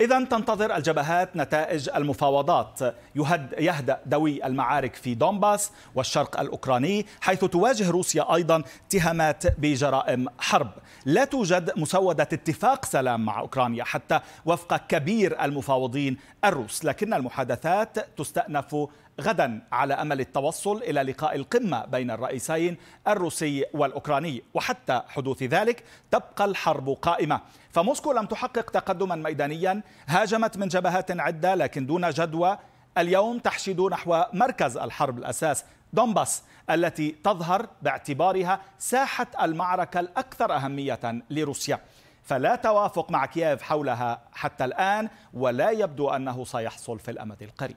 إذا تنتظر الجبهات نتائج المفاوضات يهدأ دوي المعارك في دونباس والشرق الأوكراني حيث تواجه روسيا أيضا اتهامات بجرائم حرب لا توجد مسودة اتفاق سلام مع أوكرانيا حتى وفق كبير المفاوضين الروس لكن المحادثات تستأنف غدا على امل التوصل الى لقاء القمه بين الرئيسين الروسي والاوكراني وحتى حدوث ذلك تبقى الحرب قائمه فموسكو لم تحقق تقدما ميدانيا هاجمت من جبهات عده لكن دون جدوى اليوم تحشد نحو مركز الحرب الاساس دونباس التي تظهر باعتبارها ساحه المعركه الاكثر اهميه لروسيا فلا توافق مع كييف حولها حتى الان ولا يبدو انه سيحصل في الامد القريب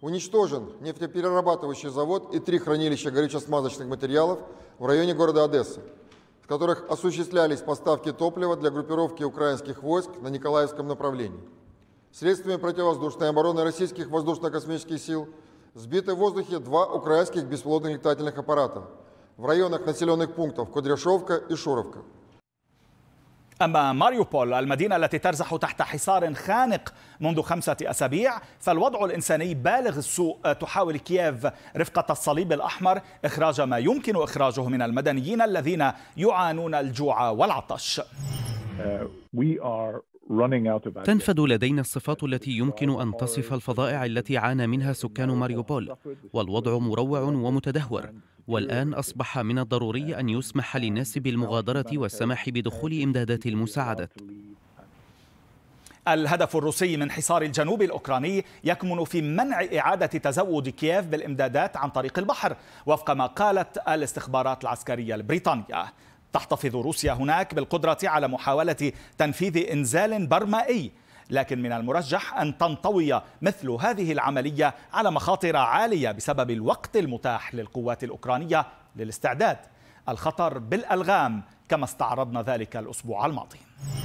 Уничтожен нефтеперерабатывающий завод и три хранилища горюче-смазочных материалов в районе города Одессы, в которых осуществлялись поставки топлива для группировки украинских войск на Николаевском направлении. Средствами противовоздушной обороны российских воздушно-космических сил сбиты в воздухе два украинских беспилотных летательных аппарата в районах населенных пунктов Кудряшовка и Шуровка. أما ماريوبول المدينة التي ترزح تحت حصار خانق منذ خمسة أسابيع فالوضع الإنساني بالغ السوء تحاول كييف رفقة الصليب الأحمر إخراج ما يمكن إخراجه من المدنيين الذين يعانون الجوع والعطش. Uh, تنفد لدينا الصفات التي يمكن أن تصف الفضائع التي عانى منها سكان ماريوبول والوضع مروع ومتدهور والآن أصبح من الضروري أن يسمح للناس بالمغادرة والسماح بدخول إمدادات المساعدات الهدف الروسي من حصار الجنوب الأوكراني يكمن في منع إعادة تزود كييف بالإمدادات عن طريق البحر وفق ما قالت الاستخبارات العسكرية البريطانية تحتفظ روسيا هناك بالقدرة على محاولة تنفيذ إنزال برمائي لكن من المرجح أن تنطوي مثل هذه العملية على مخاطر عالية بسبب الوقت المتاح للقوات الأوكرانية للاستعداد الخطر بالألغام كما استعرضنا ذلك الأسبوع الماضي